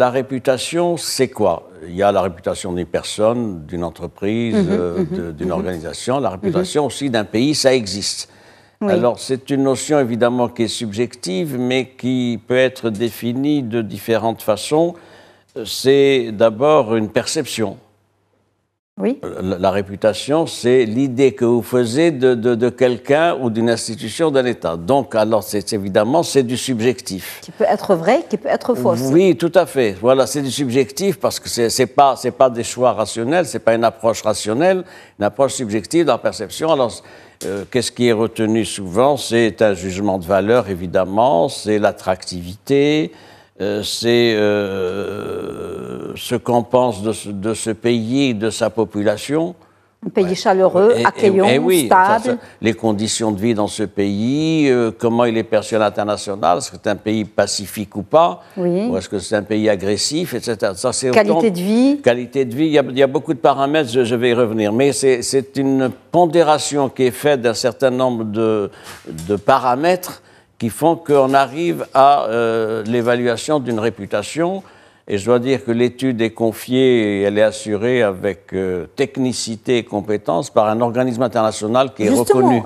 La réputation, c'est quoi Il y a la réputation d'une personne, d'une entreprise, mhm, euh, mhm, d'une mhm. organisation. La réputation aussi d'un pays, ça existe. Alors, c'est une notion évidemment qui est subjective, mais qui peut être définie de différentes façons. Euh, c'est d'abord une perception. Oui. Euh, la, réputation, c'est l'idée que vous faisiez de, quelqu'un ou d'une institution, d'un État. Donc, alors, c'est évidemment, c'est du subjectif. Qui peut être vrai, qui peut être faux. Oui, tout à fait. Voilà, c'est du subjectif parce que c'est n'est pas, pas des choix rationnels, c'est pas une approche rationnelle, une approche subjective dans la perception. Alors, euh, qu'est-ce qui est retenu souvent C'est un jugement de valeur, évidemment, c'est l'attractivité, euh, c'est ce qu'on pense de ce, pays, de sa population. Un pays chaleureux, accueillant, eh stable. les conditions de vie dans ce pays, euh, comment il est perçu à l'international, est-ce que c'est un pays pacifique ou pas, ou est-ce que c'est un pays agressif, etc. Ça, qualité de vie. Qualité de vie, il y, a, beaucoup de paramètres, je, vais y revenir, mais c'est une pondération qui est faite d'un certain nombre de, paramètres qui font qu'on arrive à euh, l'évaluation d'une réputation et je dois dire que l'étude est confiée et elle est assurée avec euh, technicité et compétence par un organisme international qui est reconnu.